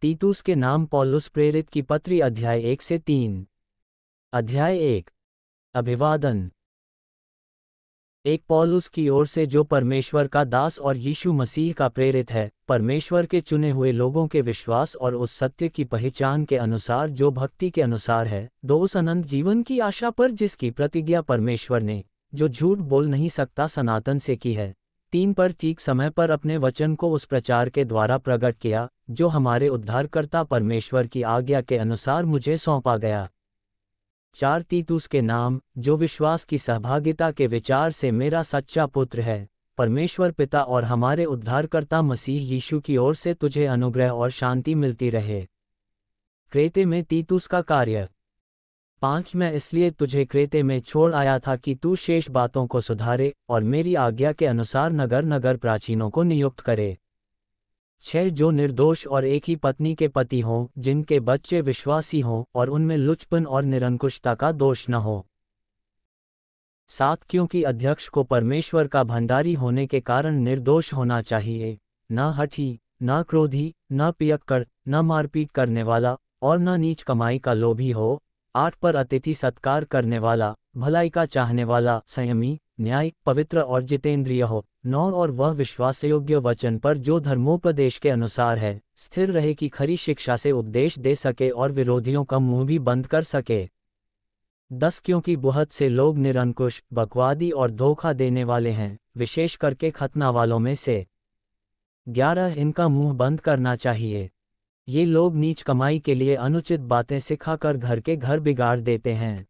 तीतूस के नाम पौलुस प्रेरित की पत्री अध्याय एक से तीन अध्याय एक अभिवादन एक पौलुस की ओर से जो परमेश्वर का दास और यीशु मसीह का प्रेरित है परमेश्वर के चुने हुए लोगों के विश्वास और उस सत्य की पहचान के अनुसार जो भक्ति के अनुसार है दो उस अनंत जीवन की आशा पर जिसकी प्रतिज्ञा परमेश्वर ने जो झूठ बोल नहीं सकता सनातन से की है तीन पर ठीक समय पर अपने वचन को उस प्रचार के द्वारा प्रकट किया जो हमारे उद्धारकर्ता परमेश्वर की आज्ञा के अनुसार मुझे सौंपा गया चार तीतुस के नाम जो विश्वास की सहभागिता के विचार से मेरा सच्चा पुत्र है परमेश्वर पिता और हमारे उद्धारकर्ता मसीह यीशु की ओर से तुझे अनुग्रह और शांति मिलती रहे क्रेते में तीतुस का कार्य पांच मैं इसलिए तुझे क्रेते में छोड़ आया था कि तू शेष बातों को सुधारे और मेरी आज्ञा के अनुसार नगर नगर प्राचीनों को नियुक्त करे छह जो निर्दोष और एक ही पत्नी के पति हों जिनके बच्चे विश्वासी हों और उनमें लुचपन और निरंकुशता का दोष न हो सात क्योंकि अध्यक्ष को परमेश्वर का भंडारी होने के कारण निर्दोष होना चाहिए न हठी न क्रोधी न पियक्कड़ न मारपीट करने वाला और न नीच कमाई का लोभी हो आठ पर अतिथि सत्कार करने वाला भलाई का चाहने वाला संयमी न्यायिक पवित्र और जितेंद्रिय हो नौ और वह विश्वास योग्य वचन पर जो धर्मोपदेश के अनुसार है स्थिर रहे कि खरी शिक्षा से उपदेश दे सके और विरोधियों का मुंह भी बंद कर सके दस क्योंकि बहुत से लोग निरंकुश बकवादी और धोखा देने वाले हैं विशेष करके खतना वालों में से ग्यारह इनका मुंह बंद करना चाहिए ये लोग नीच कमाई के लिए अनुचित बातें सिखाकर घर के घर बिगाड़ देते हैं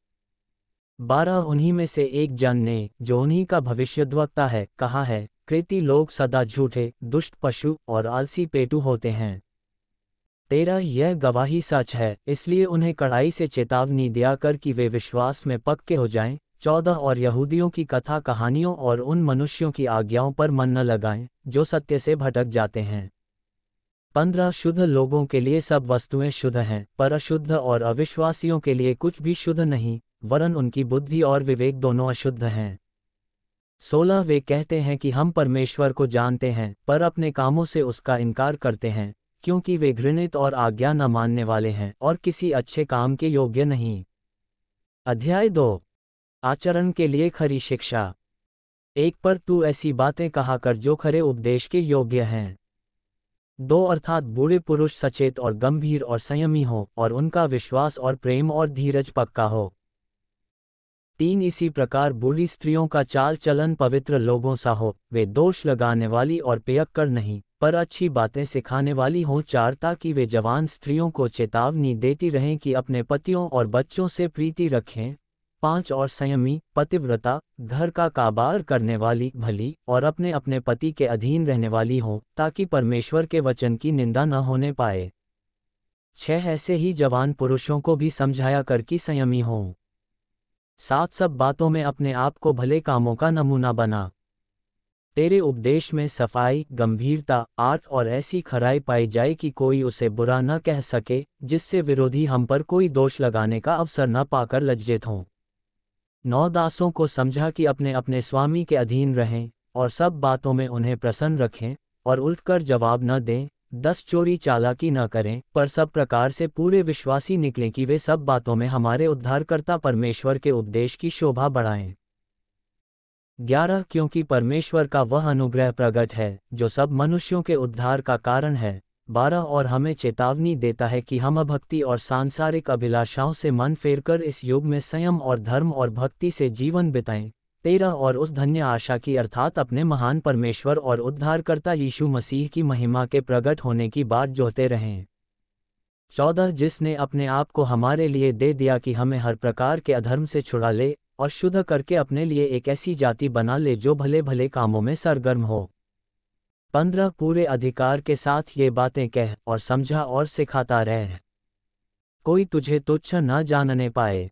बारह उन्हीं में से एक जन ने जो उन्हीं का भविष्यद्वक्ता है कहा है कृति लोग सदा झूठे दुष्ट पशु और आलसी पेटू होते हैं तेरा यह गवाही सच है इसलिए उन्हें कड़ाई से चेतावनी दिया कर कि वे विश्वास में पक्के हो जाएं चौदह और यहूदियों की कथा कहानियों और उन मनुष्यों की आज्ञाओं पर मन न लगाएं जो सत्य से भटक जाते हैं पंद्रह शुद्ध लोगों के लिए सब वस्तुएं शुद्ध हैं पर अशुद्ध और अविश्वासियों के लिए कुछ भी शुद्ध नहीं वरन उनकी बुद्धि और विवेक दोनों अशुद्ध हैं सोलह वे कहते हैं कि हम परमेश्वर को जानते हैं पर अपने कामों से उसका इनकार करते हैं क्योंकि वे घृणित और आज्ञा न मानने वाले हैं और किसी अच्छे काम के योग्य नहीं अध्याय दो आचरण के लिए खरी शिक्षा एक पर तू ऐसी बातें कहा कर जो खरे उपदेश के योग्य हैं दो अर्थात बूढ़े पुरुष सचेत और गंभीर और संयमी हो और उनका विश्वास और प्रेम और धीरज पक्का हो तीन इसी प्रकार बूढ़ी स्त्रियों का चाल चलन पवित्र लोगों सा हो वे दोष लगाने वाली और पेयक्कर नहीं पर अच्छी बातें सिखाने वाली हों चार ताकि वे जवान स्त्रियों को चेतावनी देती रहें कि अपने पतियों और बच्चों से प्रीति रखें पांच और संयमी पतिव्रता घर का काबार करने वाली भली और अपने अपने पति के अधीन रहने वाली हो ताकि परमेश्वर के वचन की निंदा न होने पाए छह ऐसे ही जवान पुरुषों को भी समझाया कर कि संयमी हों सात सब बातों में अपने आप को भले कामों का नमूना बना तेरे उपदेश में सफाई गंभीरता आर्ट और ऐसी खराई पाई जाए कि कोई उसे बुरा न कह सके जिससे विरोधी हम पर कोई दोष लगाने का अवसर न पाकर लज्जित हों नौ दासों को समझा कि अपने अपने स्वामी के अधीन रहें और सब बातों में उन्हें प्रसन्न रखें और उल्टकर जवाब न दें दस चोरी चालाकी न करें पर सब प्रकार से पूरे विश्वासी निकलें कि वे सब बातों में हमारे उद्धारकर्ता परमेश्वर के उपदेश की शोभा बढ़ाएं ग्यारह क्योंकि परमेश्वर का वह अनुग्रह प्रकट है जो सब मनुष्यों के उद्धार का कारण है बारह और हमें चेतावनी देता है कि हम अभक्ति और सांसारिक अभिलाषाओं से मन फेरकर इस युग में संयम और धर्म और भक्ति से जीवन बिताएं तेरह और उस धन्य आशा की अर्थात अपने महान परमेश्वर और उद्धारकर्ता यीशु मसीह की महिमा के प्रकट होने की बात जोहते रहें चौदह जिसने अपने आप को हमारे लिए दे दिया कि हमें हर प्रकार के अधर्म से छुड़ा ले और शुद्ध करके अपने लिए एक ऐसी जाति बना ले जो भले भले कामों में सरगर्म हो पंद्रह पूरे अधिकार के साथ ये बातें कह और समझा और सिखाता रह कोई तुझे तुच्छ न जानने पाए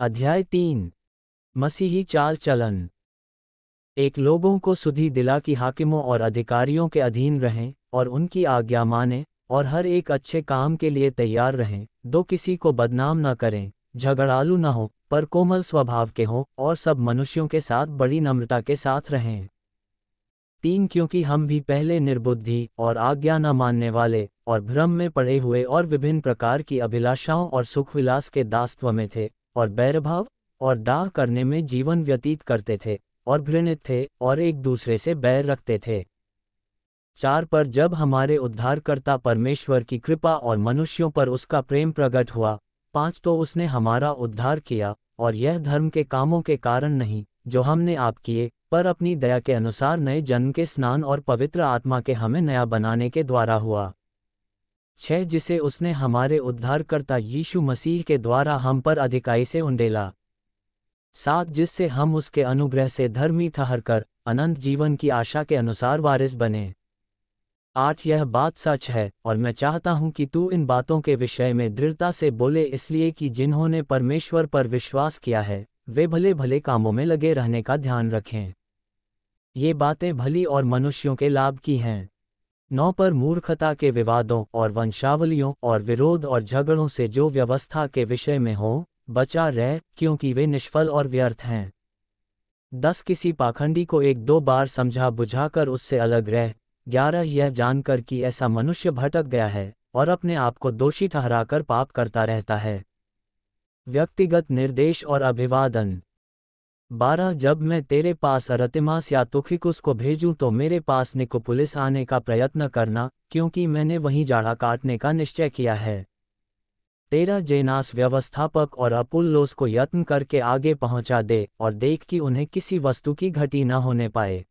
अध्याय तीन मसीही चाल चलन एक लोगों को सुधी दिला कि हाकिमों और अधिकारियों के अधीन रहें और उनकी आज्ञा माने और हर एक अच्छे काम के लिए तैयार रहें दो किसी को बदनाम न करें झगड़ालू न हो पर कोमल स्वभाव के हों और सब मनुष्यों के साथ बड़ी नम्रता के साथ रहें तीन क्योंकि हम भी पहले निर्बुद्धि और आज्ञा न मानने वाले और भ्रम में पड़े हुए और विभिन्न प्रकार की अभिलाषाओं और सुखविलास के दास्तव में थे और बैरभाव और दाह करने में जीवन व्यतीत करते थे और घृणित थे और एक दूसरे से बैर रखते थे चार पर जब हमारे उद्धारकर्ता परमेश्वर की कृपा और मनुष्यों पर उसका प्रेम प्रकट हुआ पांच तो उसने हमारा उद्धार किया और यह धर्म के कामों के कारण नहीं जो हमने आप किए पर अपनी दया के अनुसार नए जन्म के स्नान और पवित्र आत्मा के हमें नया बनाने के द्वारा हुआ छह जिसे उसने हमारे उद्धारकर्ता यीशु मसीह के द्वारा हम पर अधिकाई से उंडेला सात जिससे हम उसके अनुग्रह से धर्मी ठहरकर अनंत जीवन की आशा के अनुसार वारिस बने आठ यह बात सच है और मैं चाहता हूं कि तू इन बातों के विषय में दृढ़ता से बोले इसलिए कि जिन्होंने परमेश्वर पर विश्वास किया है वे भले भले कामों में लगे रहने का ध्यान रखें ये बातें भली और मनुष्यों के लाभ की हैं नौ पर मूर्खता के विवादों और वंशावलियों और विरोध और झगड़ों से जो व्यवस्था के विषय में हो बचा रह क्योंकि वे निष्फल और व्यर्थ हैं दस किसी पाखंडी को एक दो बार समझा बुझाकर उससे अलग रह ग्यारह यह जानकर कि ऐसा मनुष्य भटक गया है और अपने आप को दोषी ठहराकर पाप करता रहता है व्यक्तिगत निर्देश और अभिवादन बारह जब मैं तेरे पास अरतिमास या तुखिकुस को भेजूं तो मेरे पास निकोपुलिस आने का प्रयत्न करना क्योंकि मैंने वहीं जाड़ा काटने का निश्चय किया है तेरा जेनास व्यवस्थापक और अपुल्लोस को यत्न करके आगे पहुंचा दे और देख कि उन्हें किसी वस्तु की घटी न होने पाए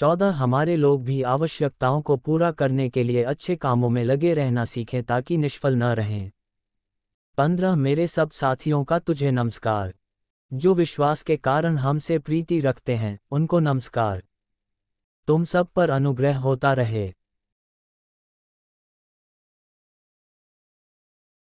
चौदह हमारे लोग भी आवश्यकताओं को पूरा करने के लिए अच्छे कामों में लगे रहना सीखें ताकि निष्फल न रहें पंद्रह मेरे सब साथियों का तुझे नमस्कार जो विश्वास के कारण हमसे प्रीति रखते हैं उनको नमस्कार तुम सब पर अनुग्रह होता रहे